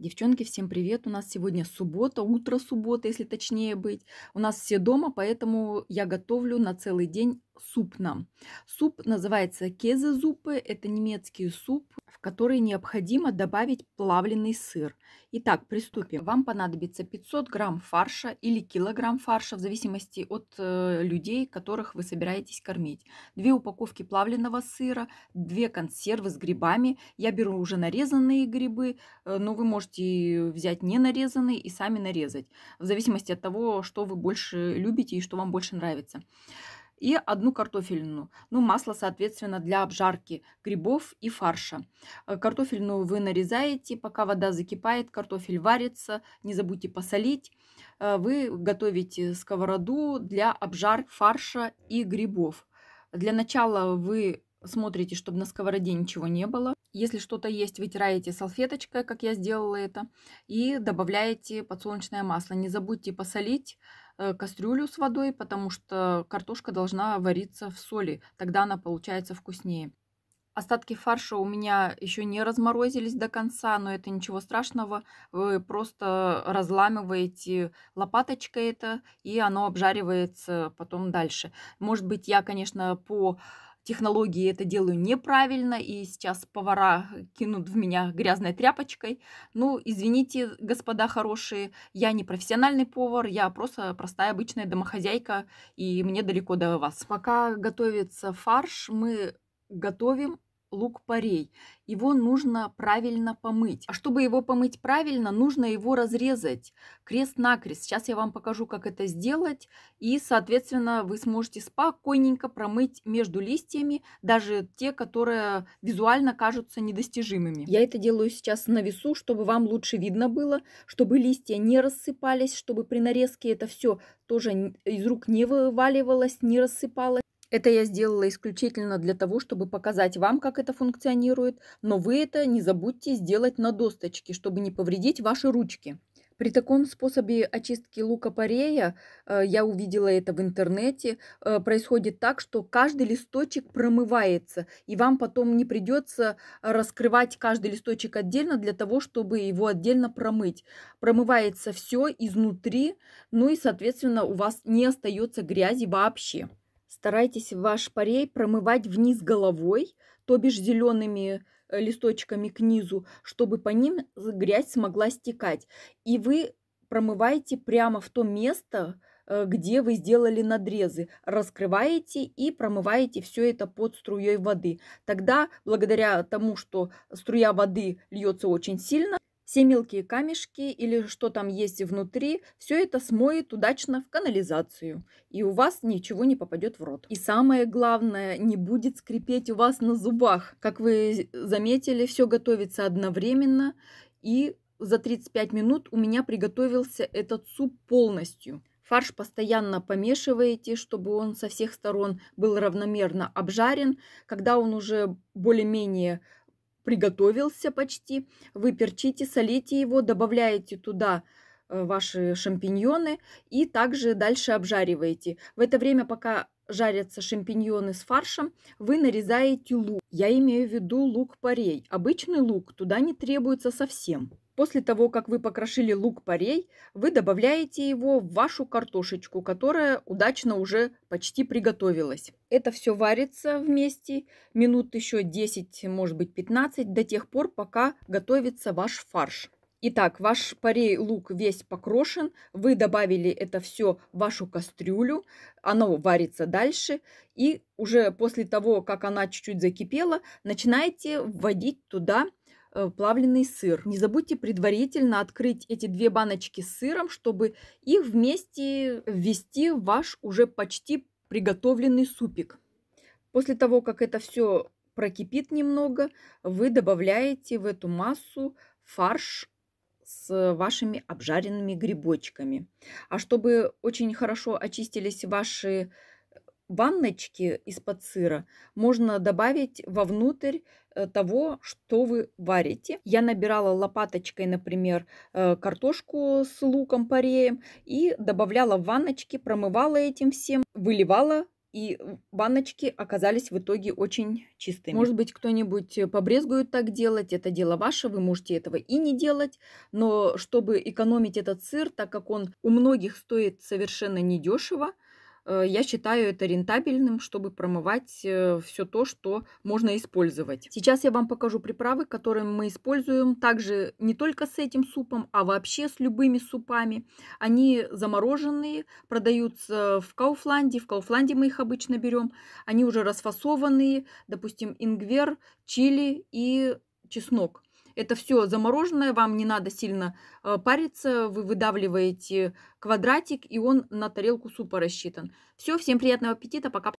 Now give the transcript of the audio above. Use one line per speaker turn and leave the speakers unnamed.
Девчонки, всем привет! У нас сегодня суббота, утро суббота, если точнее быть. У нас все дома, поэтому я готовлю на целый день суп нам. Суп называется кезе кезезупы, это немецкий суп которой необходимо добавить плавленый сыр. Итак, приступим. Вам понадобится 500 грамм фарша или килограмм фарша, в зависимости от э, людей, которых вы собираетесь кормить. Две упаковки плавленного сыра, две консервы с грибами. Я беру уже нарезанные грибы, э, но вы можете взять не нарезанные и сами нарезать, в зависимости от того, что вы больше любите и что вам больше нравится и одну картофельную. Ну, масло, соответственно, для обжарки грибов и фарша. Э, картофельную вы нарезаете, пока вода закипает, картофель варится, не забудьте посолить. Э, вы готовите сковороду для обжарки фарша и грибов. Для начала вы смотрите, чтобы на сковороде ничего не было. Если что-то есть, вытираете салфеточкой, как я сделала это, и добавляете подсолнечное масло. Не забудьте посолить э, кастрюлю с водой, потому что картошка должна вариться в соли, тогда она получается вкуснее. Остатки фарша у меня еще не разморозились до конца, но это ничего страшного. Вы просто разламываете лопаточкой это, и оно обжаривается потом дальше. Может быть, я, конечно, по технологии это делаю неправильно, и сейчас повара кинут в меня грязной тряпочкой. Ну, извините, господа хорошие, я не профессиональный повар, я просто простая обычная домохозяйка, и мне далеко до вас. Пока готовится фарш, мы готовим лук-порей. Его нужно правильно помыть. А чтобы его помыть правильно, нужно его разрезать крест-накрест. Сейчас я вам покажу, как это сделать. И, соответственно, вы сможете спокойненько промыть между листьями, даже те, которые визуально кажутся недостижимыми. Я это делаю сейчас на весу, чтобы вам лучше видно было, чтобы листья не рассыпались, чтобы при нарезке это все тоже из рук не вываливалось, не рассыпалось. Это я сделала исключительно для того, чтобы показать вам, как это функционирует, но вы это не забудьте сделать на досточке, чтобы не повредить ваши ручки. При таком способе очистки лука-порея, э, я увидела это в интернете, э, происходит так, что каждый листочек промывается, и вам потом не придется раскрывать каждый листочек отдельно для того, чтобы его отдельно промыть. Промывается все изнутри, ну и, соответственно, у вас не остается грязи вообще. Старайтесь ваш парей промывать вниз головой, то бишь зелеными э, листочками к низу, чтобы по ним грязь смогла стекать. И вы промываете прямо в то место, э, где вы сделали надрезы, раскрываете и промываете все это под струей воды. Тогда, благодаря тому, что струя воды льется очень сильно, все мелкие камешки или что там есть внутри, все это смоет удачно в канализацию. И у вас ничего не попадет в рот. И самое главное, не будет скрипеть у вас на зубах. Как вы заметили, все готовится одновременно. И за 35 минут у меня приготовился этот суп полностью. Фарш постоянно помешиваете, чтобы он со всех сторон был равномерно обжарен. Когда он уже более-менее приготовился почти, вы перчите, солите его, добавляете туда э, ваши шампиньоны и также дальше обжариваете. В это время, пока жарятся шампиньоны с фаршем, вы нарезаете лук. Я имею в виду лук-порей. Обычный лук туда не требуется совсем. После того, как вы покрошили лук-порей, вы добавляете его в вашу картошечку, которая удачно уже почти приготовилась. Это все варится вместе минут еще 10, может быть 15, до тех пор, пока готовится ваш фарш. Итак, ваш порей, лук весь покрошен, вы добавили это все в вашу кастрюлю, оно варится дальше, и уже после того, как она чуть-чуть закипела, начинаете вводить туда Э, плавленый сыр. Не забудьте предварительно открыть эти две баночки с сыром, чтобы их вместе ввести в ваш уже почти приготовленный супик. После того, как это все прокипит немного, вы добавляете в эту массу фарш с вашими обжаренными грибочками. А чтобы очень хорошо очистились ваши баночки из-под сыра можно добавить вовнутрь э, того, что вы варите. Я набирала лопаточкой, например, э, картошку с луком пореем и добавляла в ванночки, промывала этим всем, выливала и баночки оказались в итоге очень чистыми. Может быть, кто-нибудь э, побрезгует так делать, это дело ваше, вы можете этого и не делать, но чтобы экономить этот сыр, так как он у многих стоит совершенно недешево, Э, я считаю это рентабельным, чтобы промывать э, все то, что можно использовать. Сейчас я вам покажу приправы, которые мы используем также не только с этим супом, а вообще с любыми супами. Они замороженные, продаются в Кауфланде. В Кауфланде мы их обычно берем. Они уже расфасованные, допустим, ингвер, чили и чеснок. Это все замороженное, вам не надо сильно э, париться, вы выдавливаете квадратик, и он на тарелку супа рассчитан. Все, всем приятного аппетита, пока!